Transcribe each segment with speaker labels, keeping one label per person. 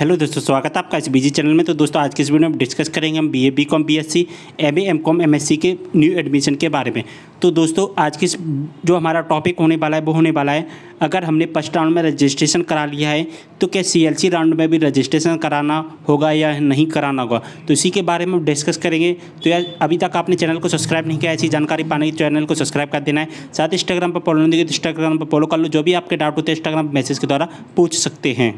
Speaker 1: hello दोस्तों स्वागत है आपका इस बीजी चैनल में तो दोस्तों आज के इस वीडियो में डिस्कस करेंगे हम BA BCom BSc MA MCom MSc के न्यू एडमिशन के बारे में तो दोस्तों आज की जो हमारा टॉपिक होने वाला है वो होने वाला है अगर हमने फर्स्ट राउंड में रजिस्ट्रेशन करा लिया है तो क्या सीएलसी राउंड में भी रजिस्ट्रेशन कराना होगा या नहीं कराना होगा तो इसी के बारे में डिस्कस करेंगे तो यार अभी तक आपने चैनल को सब्सक्राइब नहीं किया ऐसी जानकारी पाने की चैनल को सब्सक्राइब कर देना है साथ इंस्टाग्राम पर फॉलो नहीं देगी तो इंस्टाग्राम पर फॉलो कर लो जो भी आपके डाउट होते हैं इंस्टाग्राम मैसेज के द्वारा पूछ सकते हैं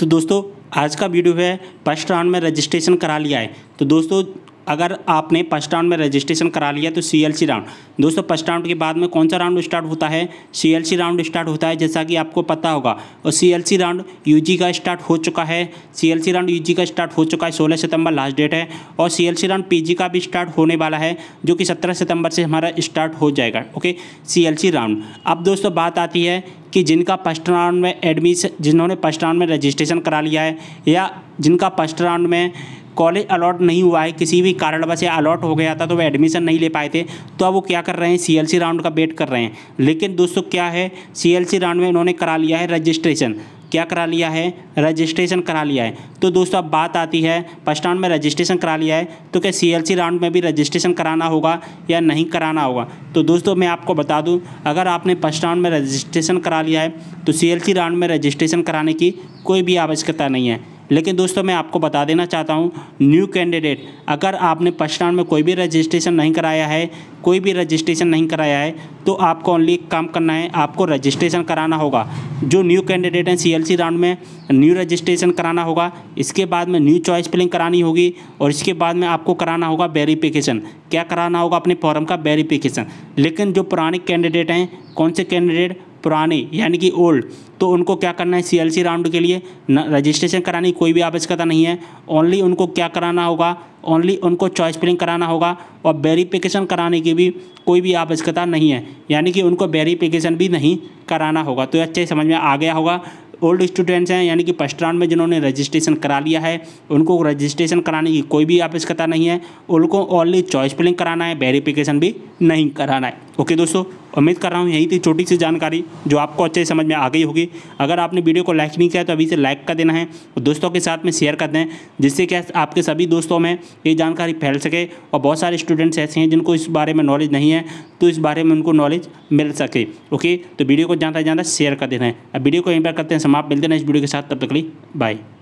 Speaker 1: तो दोस्तों आज का वीडियो है फर्स्ट राउंड में रजिस्ट्रेशन करा लिया है तो दोस्तों अगर आपने फर्स्ट राउंड में रजिस्ट्रेशन करा लिया तो सी एल सी राउंड दोस्तों फर्स्ट राउंड के बाद में कौन सा राउंड स्टार्ट होता है C L C round start होता है जैसा कि आपको पता होगा और C L C round U G का स्टार्ट हो चुका है C L C round U G का स्टार्ट हो चुका है सोलह सितंबर लास्ट डेट है और C L C round P G का भी स्टार्ट होने वाला है जो कि सत्रह सितंबर से हमारा स्टार्ट हो जाएगा okay C L C round अब दोस्तों बात आती है कि जिनका फर्स्ट राउंड में एडमिशन जिन्होंने फर्स्ट राउंड में रजिस्ट्रेशन करा लिया है या जिनका फर्स्ट राउंड में कॉलेज अलॉट नहीं हुआ है किसी भी कारणवश या अलॉट हो गया था तो वह एडमिशन नहीं ले पाए थे तो अब वो क्या कर रहे हैं सी राउंड का वेट कर रहे हैं लेकिन दोस्तों क्या है सी राउंड में इन्होंने करा लिया है रजिस्ट्रेशन क्या करा लिया है रजिस्ट्रेशन करा लिया है तो दोस्तों अब बात आती है फर्स्ट राउंड में रजिस्ट्रेशन करा लिया है तो क्या सी राउंड में भी रजिस्ट्रेशन कराना होगा या नहीं कराना होगा तो दोस्तों मैं आपको बता दूं अगर आपने फर्स्ट राउंड में रजिस्ट्रेशन करा लिया है तो सी राउंड में रजिस्ट्रेशन कराने की कोई भी आवश्यकता नहीं है लेकिन दोस्तों मैं आपको बता देना चाहता हूँ न्यू कैंडिडेट अगर आपने फर्स्ट राउंड में कोई भी रजिस्ट्रेशन नहीं कराया है कोई भी रजिस्ट्रेशन नहीं कराया है तो आपको ओनली एक काम करना है आपको रजिस्ट्रेशन कराना होगा जो न्यू कैंडिडेट हैं सीएलसी राउंड में न्यू रजिस्ट्रेशन कराना होगा इसके बाद में न्यू चॉइस फिलिंग करानी होगी और इसके बाद में आपको कराना होगा वेरीफिकेशन क्या कराना होगा अपने फॉर्म का वेरीफिकेशन लेकिन जो पुराने कैंडिडेट हैं कौन से कैंडिडेट पुराने यानी कि ओल्ड तो उनको क्या करना है सीएलसी राउंड के लिए रजिस्ट्रेशन कराने की कोई भी आवश्यकता नहीं है ओनली उनको क्या कराना होगा ओनली उनको चॉइस प्लिंग कराना होगा और वेरीफिकेशन कराने की भी कोई भी आवश्यकता नहीं है यानी कि उनको वेरीफिकेशन भी नहीं कराना होगा तो अच्छे समझ में आ गया होगा ओल्ड स्टूडेंट्स हैं यानी कि फर्स्ट राउंड में जिन्होंने रजिस्ट्रेशन करा लिया है उनको रजिस्ट्रेशन कराने की कोई भी आवश्यकता नहीं है उनको ओनली चॉइस प्लिंग कराना है वेरीफिकेशन भी नहीं कराना है ओके दोस्तों उम्मीद कर रहा हूँ यही थी छोटी सी जानकारी जो आपको अच्छे समझ में आ गई होगी अगर आपने वीडियो को लाइक नहीं किया तो अभी से लाइक कर देना है और दोस्तों के साथ में शेयर कर दें जिससे क्या आपके सभी दोस्तों में ये जानकारी फैल सके और बहुत सारे स्टूडेंट्स ऐसे हैं जिनको इस बारे में नॉलेज नहीं है तो इस बारे में उनको नॉलेज मिल सके ओके तो वीडियो को ज़्यादा से ज़्यादा शेयर कर देना है अब वीडियो को यहीं पर करते हैं समाप्त मिलते हैं इस वीडियो के साथ तब तक बाय